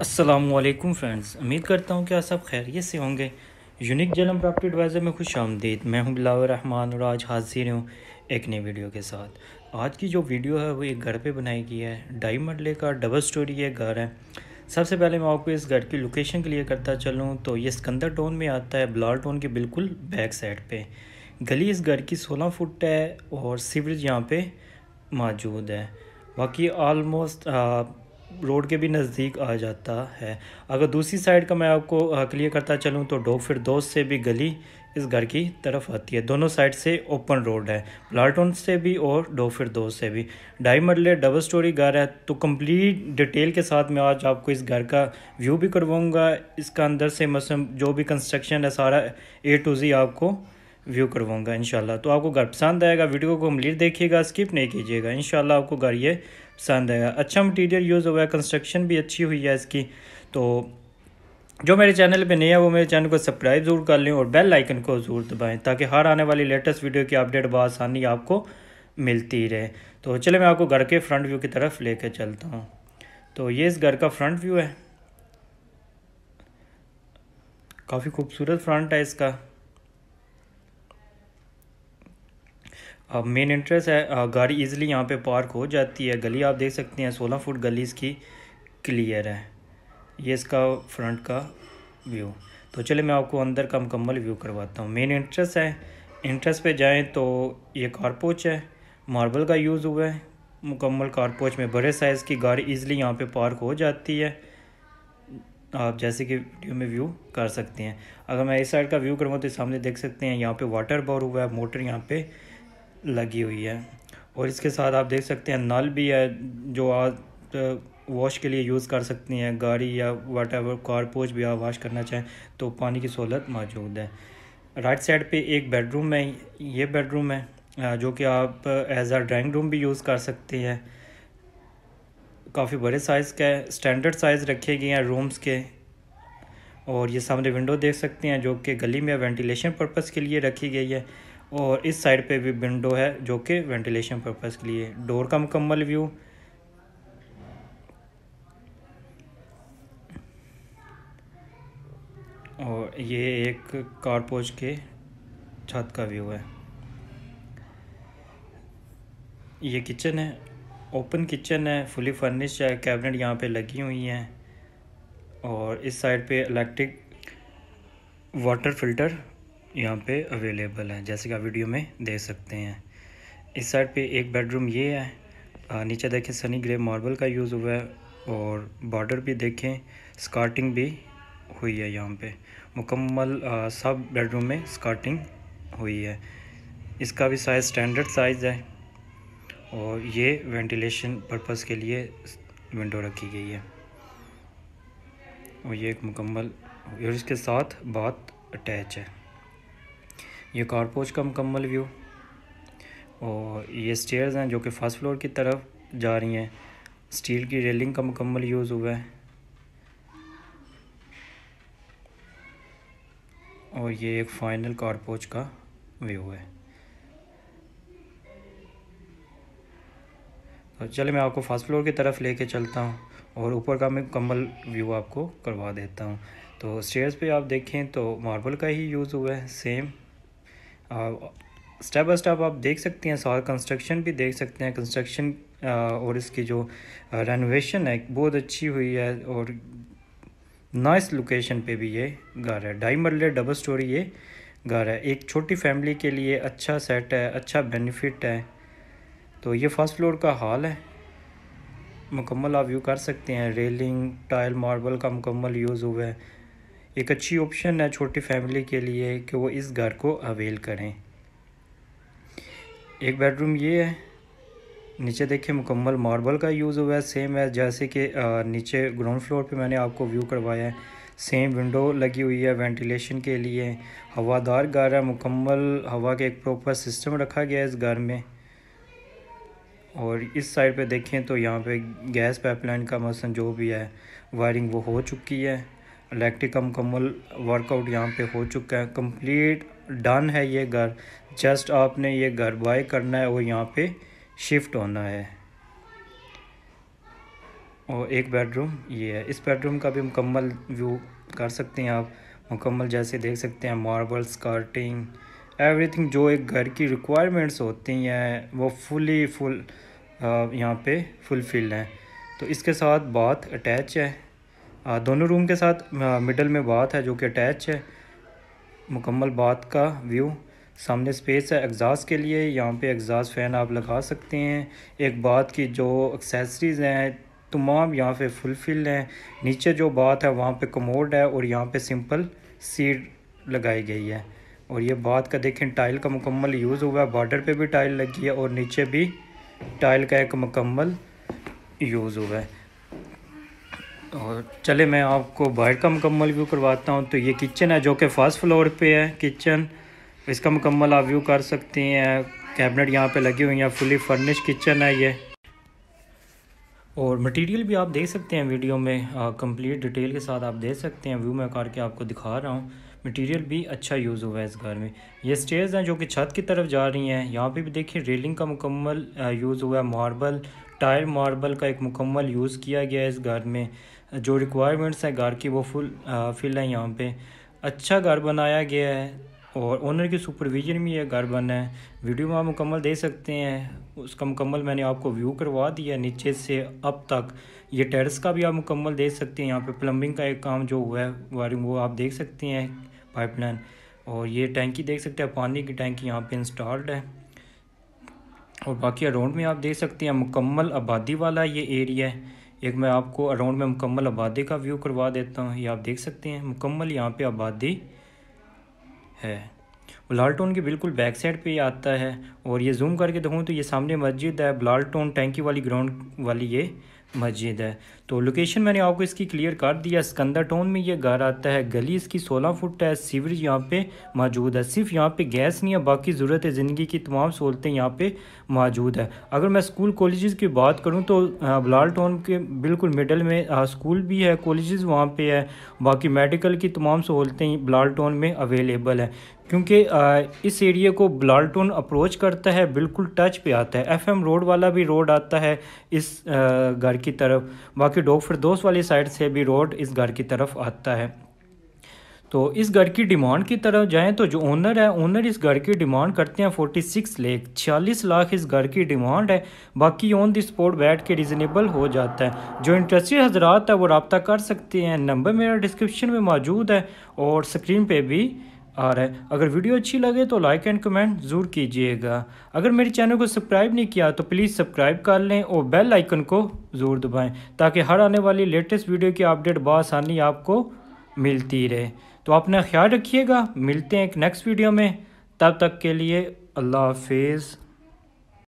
Aslam friends उम्मीद करता हूँ कि आप सब खैरियत से होंगे यूनिक जलम प्रॉपर्टी एडवाइज़र में खुश आमदीद मैं हूँ बिलावर रहमान और आज हाजिर हूँ एक नई वीडियो के साथ आज की जो वीडियो है वो एक घर पे बनाई गई है ढाई मरले का डबल स्टोरी ये घर है सबसे पहले मैं आपको इस घर की लोकेशन क्लियर करता चलूँ तो ये सिकंदर टोन में आता है ब्लॉल टोन के बिल्कुल बैक साइड पर गली इस घर की सोलह फुट है और सीवरेज यहाँ पर मौजूद है बाकी आलमोस्ट रोड के भी नज़दीक आ जाता है अगर दूसरी साइड का मैं आपको क्लियर करता चलूँ तो डोग फिर दोस्त से भी गली इस घर की तरफ आती है दोनों साइड से ओपन रोड है लालटोन से भी और डोफिर दोस्त से भी ढाई मरले डबल स्टोरी घर है तो कंप्लीट डिटेल के साथ मैं आज आपको इस घर का व्यू भी करवाऊँगा इसका अंदर से मौसम जो भी कंस्ट्रक्शन है सारा ए टू जी आपको व्यू करवाऊँगा इन तो आपको घर पसंद आएगा वीडियो को कम्प्लीट देखिएगा स्किप नहीं कीजिएगा इनशाला आपको घर ये पसंद आएगा अच्छा मटीरियल यूज़ हुआ है कंस्ट्रक्शन भी अच्छी हुई है इसकी तो जो मेरे चैनल पे नए है वो मेरे चैनल को सब्सक्राइब जरूर कर लें और बेल आइकन को ज़रूर दबाएं ताकि हर आने वाली लेटेस्ट वीडियो की अपडेट बसानी आपको मिलती रहे तो चले मैं आपको घर के फ्रंट व्यू की तरफ लेकर चलता हूँ तो ये इस घर का फ्रंट व्यू है काफ़ी खूबसूरत फ्रंट है इसका मेन एंट्रेंस है गाड़ी इजीली यहाँ पे पार्क हो जाती है गली आप देख सकते हैं सोलह फुट गली इसकी क्लियर है ये इसका फ्रंट का व्यू तो चलिए मैं आपको अंदर का मुकम्मल व्यू करवाता हूँ मेन एंट्रेंस है एंट्रेंस पे जाएँ तो ये कारपोच है मार्बल का यूज़ हुआ है मुकम्मल कारपोच में बड़े साइज़ की गाड़ी इजीली यहाँ पे पार्क हो जाती है आप जैसे कि वीडियो में व्यू कर सकते हैं अगर मैं इस साइड का व्यू करूँगा तो सामने देख सकते हैं यहाँ पे वाटर बोर हुआ है मोटर यहाँ पे लगी हुई है और इसके साथ आप देख सकते हैं नल भी है जो आप वॉश के लिए यूज़ कर सकती हैं गाड़ी या वाट एवर कारपोच भी आप वॉश करना चाहें तो पानी की सहूलत मौजूद है राइट साइड पे एक बेडरूम है ये बेडरूम है जो कि आप एज आ ड्राइंग रूम भी यूज़ कर सकती हैं काफ़ी बड़े साइज़ का है स्टैंडर्ड साइज़ रखे गए हैं रूम्स के और ये सामने विंडो देख सकते हैं जो कि गली में वेंटिलेशन पर्पज़ के लिए रखी गई है और इस साइड पे भी विंडो है जो कि वेंटिलेशन पर्पस के लिए डोर का मुकम्मल व्यू और ये एक पोच के छत का व्यू है ये किचन है ओपन किचन है फुली फर्निश्ड है कैबिनेट यहाँ पे लगी हुई हैं और इस साइड पे इलेक्ट्रिक वाटर फिल्टर यहाँ पे अवेलेबल है जैसे कि आप वीडियो में देख सकते हैं इस साइड पे एक बेडरूम ये है नीचे देखें सनी ग्रे मार्बल का यूज़ हुआ है और बॉर्डर भी देखें स्कार्टिंग भी हुई है यहाँ पे मुकम्मल सब बेडरूम में स्कर्टिंग हुई है इसका भी साइज़ स्टैंडर्ड साइज़ है और ये वेंटिलेशन पर्पस के लिए विंडो रखी गई है और ये एक मुकम्मल और इसके साथ बात अटैच है ये कारपोच का मुकम्मल व्यू और ये स्टेयर्स हैं जो कि फर्स्ट फ्लोर की तरफ जा रही हैं स्टील की रेलिंग का मुकम्मल यूज़ हुआ है और ये एक फाइनल कारपोच का व्यू है तो चले मैं आपको फर्स्ट फ्लोर की तरफ लेके चलता हूँ और ऊपर का मैं मुकम्मल व्यू आपको करवा देता हूँ तो स्टेयर्स पे आप देखें तो मार्बल का ही यूज़ हुआ है सेम स्टेप बाय स्टेप आप देख सकते हैं सारा कंस्ट्रक्शन भी देख सकते हैं कंस्ट्रक्शन और इसकी जो रेनोवेशन है बहुत अच्छी हुई है और नाइस लोकेशन पे भी ये घर है ढाई मरले डबल स्टोरी ये घर है एक छोटी फैमिली के लिए अच्छा सेट है अच्छा बेनिफिट है तो ये फर्स्ट फ्लोर का हॉल है मुकम्मल आप व्यू कर सकते हैं रेलिंग टाइल मार्बल का मुकम्मल यूज़ हुआ है एक अच्छी ऑप्शन है छोटी फैमिली के लिए कि वो इस घर को अवेल करें एक बेडरूम ये है नीचे देखिए मुकम्मल मार्बल का यूज़ हुआ है सेम है जैसे कि नीचे ग्राउंड फ्लोर पे मैंने आपको व्यू करवाया है सेम विंडो लगी हुई है वेंटिलेशन के लिए हवादार घर है मुकम्मल हवा के एक प्रॉपर सिस्टम रखा गया है इस घर में और इस साइड पे देखें तो यहाँ पे गैस पाइपलाइन का मौसम जो भी है वायरिंग वो हो चुकी है लैक्टिक का मुकम्मल वर्कआउट यहाँ पे हो चुका है कंप्लीट डन है ये घर जस्ट आपने ये घर बाय करना है और यहाँ पे शिफ्ट होना है और एक बेडरूम ये है इस बेडरूम का भी मुकम्मल व्यू कर सकते हैं आप मुकम्मल जैसे देख सकते हैं मार्बल्स कार्टिंग एवरीथिंग जो एक घर की रिक्वायरमेंट्स होती हैं वो फुली फुल यहाँ पे फुलफिल हैं तो इसके साथ बात अटैच है दोनों रूम के साथ मिडल में बाथ है जो कि अटैच है मुकम्मल बाथ का व्यू सामने स्पेस है एग्ज़ास के लिए यहाँ पे एग्ज़ास फ़ैन आप लगा सकते हैं एक बाथ की जो एक्सेसरीज़ हैं तमाम यहाँ पे फुलफिल हैं नीचे जो बात है वहाँ पे कमोड है और यहाँ पे सिंपल सीट लगाई गई है और ये बात का देखें टाइल का मुकम्मल यूज़ हुआ है बॉर्डर पे भी टाइल लगी है और नीचे भी टाइल का एक मुकम्मल यूज़ हुआ है और चले मैं आपको बाहर का मुकम्मल व्यू करवाता हूँ तो ये किचन है जो कि फर्स्ट फ्लोर पे है किचन इसका मुकम्मल आप व्यू कर सकते हैं कैबिनेट यहाँ पे लगी हुई हैं फुली फर्निश किचन है ये और मटेरियल भी आप देख सकते हैं वीडियो में कंप्लीट डिटेल के साथ आप देख सकते हैं व्यू में करके के आपको दिखा रहा हूँ मटेरियल भी अच्छा यूज़ हुआ है इस घर में ये स्टेयर्स हैं जो कि छत की तरफ जा रही हैं यहाँ पे भी देखिए रेलिंग का मुकम्मल यूज़ हुआ है मार्बल टायर मार्बल का एक मुकम्मल यूज़ किया गया है इस घर में जो रिक्वायरमेंट्स हैं घर की वो फुल फिल है यहाँ पे अच्छा घर बनाया गया है और ओनर की सुपरविजन में यह घर बना है वीडियो में आप मुकम्मल देख सकते हैं उसका मुकम्मल मैंने आपको व्यू करवा दिया नीचे से अब तक ये टेरेस का भी आप मुकम्मल दे सकते हैं यहाँ पे प्लम्बिंग का एक काम जो हुआ है वायरिंग वो आप देख सकते हैं पाइपलाइन और ये टैंकी देख सकते हैं पानी की टैंकी यहाँ पे इंस्टॉल्ड है और बाकी अराउंड में आप देख सकते हैं मुकम्मल आबादी वाला ये एरिया है एक मैं आपको अराउंड में मुकम्मल आबादी का व्यू करवा देता हूँ ये आप देख सकते हैं मुकम्मल यहाँ पे आबादी है बलाल टोन के बिल्कुल बैक साइड पे ये आता है और ये जूम करके देखूँ तो ये सामने मस्जिद है बलाल टोन टैंकी वाली ग्राउंड वाली ये मस्जिद है तो लोकेशन मैंने आपको इसकी क्लियर कर दिया सिकंदर टाउन में ये घर आता है गली इसकी 16 फुट है सीवरेज यहाँ पे मौजूद है सिर्फ यहाँ पे गैस नहीं है बाकी ज़रूरत है ज़िंदगी की तमाम सहूलतें यहाँ पे मौजूद है अगर मैं स्कूल कॉलेज़ की बात करूँ तो बलाल टाउन के बिल्कुल मिडल में स्कूल भी है कॉलेज़ वहाँ पर है बाकी मेडिकल की तमाम सहूलतें बलाल टाउन में अवेलेबल है क्योंकि इस एरिया को ब्लाल्टन अप्रोच करता है बिल्कुल टच पे आता है एफएम रोड वाला भी रोड आता है इस घर की तरफ बाकी डोग फिरदोस वाली साइड से भी रोड इस घर की तरफ आता है तो इस घर की डिमांड की तरफ जाएं तो जो ओनर है ओनर इस घर की डिमांड करते हैं 46 लेख छियालीस लाख इस घर की डिमांड है बाकी ऑन द स्पॉट बैठ के रिजनेबल हो जाता है जो इंटरेस्टेड हजरात है वो रबता कर सकते हैं नंबर मेरा डिस्क्रिप्शन में मौजूद है और स्क्रीन पर भी आ रहा है अगर वीडियो अच्छी लगे तो लाइक एंड कमेंट ज़रूर कीजिएगा अगर मेरे चैनल को सब्सक्राइब नहीं किया तो प्लीज़ सब्सक्राइब कर लें और बेल आइकन को ज़रूर दबाएं ताकि हर आने वाली लेटेस्ट वीडियो की अपडेट बसानी आपको मिलती रहे तो अपना ख्याल रखिएगा मिलते हैं एक नेक्स्ट वीडियो में तब तक के लिए अल्लाह हाफिज़